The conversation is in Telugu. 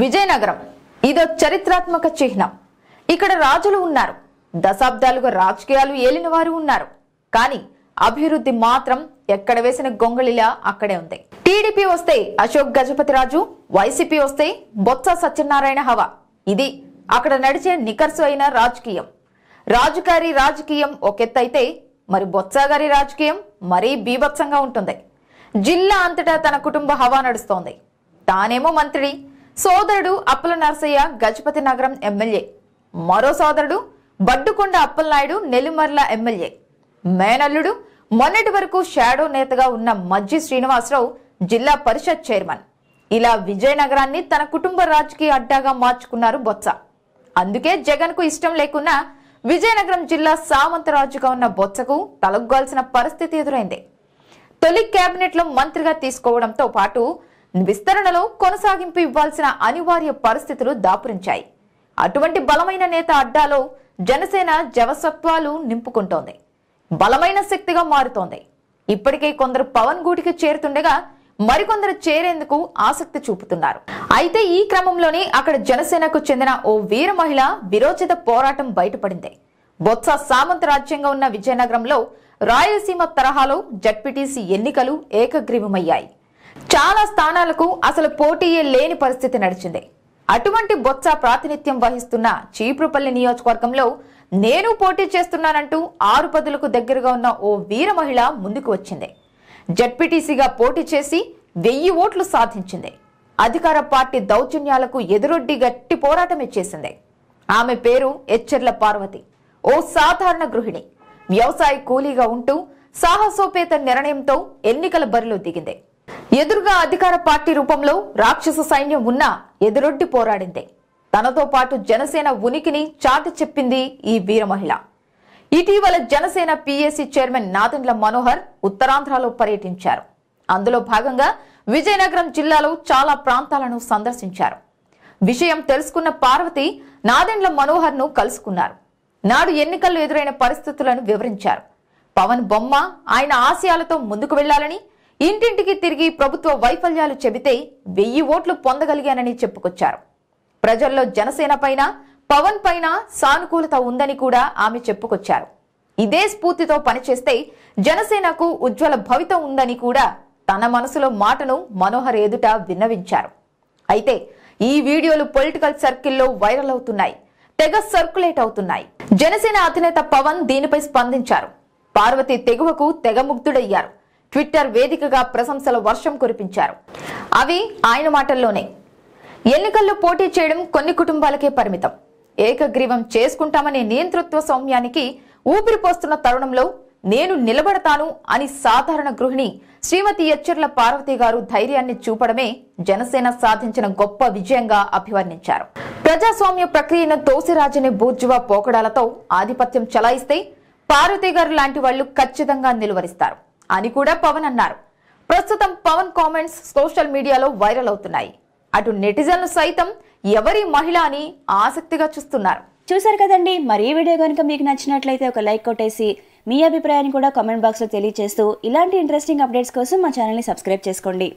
విజయనగరం ఇదో చరిత్రాత్మక చిహ్నం ఇక్కడ రాజులు ఉన్నారు దశాబ్దాలుగా రాజకీయాలు ఏలిన వారు ఉన్నారు కానీ అభివృద్ధి మాత్రం ఎక్కడ వేసిన గొంగళిలా అక్కడే ఉంది టీడీపీ వస్తే అశోక్ గజపతి రాజు వైసీపీ వస్తే బొత్స సత్యనారాయణ హవా ఇది అక్కడ నడిచే నికర్సు అయిన రాజకీయం రాజుగారి రాజకీయం ఒకెత్తైతే మరి బొత్స గారి రాజకీయం మరీ బీభత్సంగా ఉంటుంది జిల్లా అంతటా తన కుటుంబ హవా నడుస్తోంది తానేమో మంత్రి సోదరుడు అప్పల నరసయ్య గజపతి నగరం ఎమ్మెల్యే మరో సోదరుడు బడ్డుకొండ అప్పలనాయుడు నెల్లిమర్ల ఎమ్మెల్యే మేనల్లుడు మొన్నటి వరకు షాడో నేతగా ఉన్న మజ్జి శ్రీనివాసరావు జిల్లా పరిషత్ చైర్మన్ ఇలా విజయనగరాన్ని తన కుటుంబ రాజకీయ అడ్డాగా మార్చుకున్నారు బొత్స అందుకే జగన్కు ఇష్టం లేకున్నా విజయనగరం జిల్లా సామంతరాజుగా ఉన్న బొత్సకు తలొగ్గాల్సిన పరిస్థితి ఎదురైంది తొలి కేబినెట్లో మంత్రిగా తీసుకోవడంతో పాటు విస్తరణలో కొనసాగింపు ఇవ్వాల్సిన అనివార్య పరిస్థితులు దాపురించాయి అటువంటి బలమైన నేత అడ్డాలో జనసేన జవసత్వాలు నింపుకుంటోంది బలమైన శక్తిగా మారుతోంది ఇప్పటికే కొందరు పవన్ గూటికి చేరుతుండగా మరికొందరు చేరేందుకు ఆసక్తి చూపుతున్నారు అయితే ఈ క్రమంలోనే అక్కడ జనసేనకు చెందిన ఓ వీర మహిళ విరోచిత పోరాటం బయటపడింది బొత్స సామంత రాజ్యంగా ఉన్న విజయనగరంలో రాయలసీమ తరహాలో జడ్పీటీసీ ఎన్నికలు ఏకగ్రీవమయ్యాయి చాలా స్థానాలకు అసలు పోటీయే లేని పరిస్థితి నడిచింది అటువంటి బొత్స ప్రాతినిధ్యం వహిస్తున్న చీపురుపల్లి నియోజకవర్గంలో నేను పోటీ చేస్తున్నానంటూ ఆరు పదులకు దగ్గరగా ఉన్న ఓ వీర మహిళ ముందుకు వచ్చింది జడ్పీటీసీగా పోటీ చేసి వెయ్యి ఓట్లు సాధించింది అధికార పార్టీ దౌర్జన్యాలకు ఎదురొడ్డి గట్టి పోరాటమే చేసింది ఆమె పేరు ఎచ్చర్ల పార్వతి ఓ సాధారణ గృహిణి వ్యవసాయ కూలీగా ఉంటూ సాహసోపేత నిర్ణయంతో ఎన్నికల బరిలో దిగింది ఎదురుగా అధికార పార్టీ రూపంలో రాక్షస సైన్యం ఉన్నా ఎదురొడ్డి పోరాడిందే తనతో పాటు జనసేన ఉనికిని చాటి చెప్పింది ఈ వీర మహిళ ఇటీవల జనసేన పీఏసీ చైర్మన్ నాదండ్ల మనోహర్ ఉత్తరాంధ్రలో పర్యటించారు అందులో భాగంగా విజయనగరం జిల్లాలో చాలా ప్రాంతాలను సందర్శించారు విషయం తెలుసుకున్న పార్వతి నాదండ్ల మనోహర్ ను కలుసుకున్నారు నాడు ఎన్నికల్లో ఎదురైన పరిస్థితులను వివరించారు పవన్ బొమ్మ ఆయన ఆశయాలతో ముందుకు వెళ్లాలని ఇంటింటికి తిరిగి ప్రభుత్వ వైఫల్యాలు చెబితే వెయ్యి ఓట్లు పొందగలిగానని చెప్పుకొచ్చారు ప్రజల్లో జనసేన పైన పవన్ పైన సానుకూలత ఉందని కూడా ఆమె చెప్పుకొచ్చారు ఇదే స్ఫూర్తితో పనిచేస్తే జనసేనకు ఉజ్వల భవిత ఉందని కూడా తన మనసులో మాటను మనోహర్ ఎదుట విన్నవించారు అయితే ఈ వీడియోలు పొలిటికల్ సర్కిల్లో వైరల్ అవుతున్నాయి తెగ సర్కులేట్ అవుతున్నాయి జనసేన అధినేత పవన్ దీనిపై స్పందించారు పార్వతి తెగువకు తెగముగ్ధుడయ్యారు ట్విట్టర్ వేదికగా ప్రశంసల వర్షం కురిపించారు అవి ఆయన మాటల్లోనే ఎన్నికల్లో పోటీ చేయడం కొన్ని కుటుంబాలకే పరిమితం ఏకగ్రీవం చేసుకుంటామనే నియంతృత్వ సౌమ్యానికి ఊపిరిపోస్తున్న తరుణంలో నేను నిలబడతాను అని సాధారణ గృహిణి శ్రీమతి ఎచ్చర్ల పార్వతి గారు ధైర్యాన్ని చూపడమే జనసేన సాధించిన గొప్ప విజయంగా అభివర్ణించారు ప్రజాస్వామ్య ప్రక్రియను తోసిరాజనే బూర్జువా పోకడాలతో ఆధిపత్యం చలాయిస్తే పార్వతి గారు లాంటి వాళ్లు ఖచ్చితంగా నిలువరిస్తారు అని కూడా పవన్ అన్నారు ప్రస్తుతం పవన్ కామెంట్స్ సోషల్ మీడియాలో వైరల్ అవుతున్నాయి అటు నెటిజన్లు సైతం ఎవరి మహిళ అని ఆసక్తిగా చూస్తున్నారు చూశారు కదండి మరి ఈ వీడియో కనుక మీకు నచ్చినట్లయితే ఒక లైక్ కొట్టేసి మీ అభిప్రాయాన్ని కూడా కామెంట్ బాక్స్లో తెలియజేస్తూ ఇలాంటి ఇంట్రెస్టింగ్ అప్డేట్స్ కోసం మా ఛానల్ని సబ్స్క్రైబ్ చేసుకోండి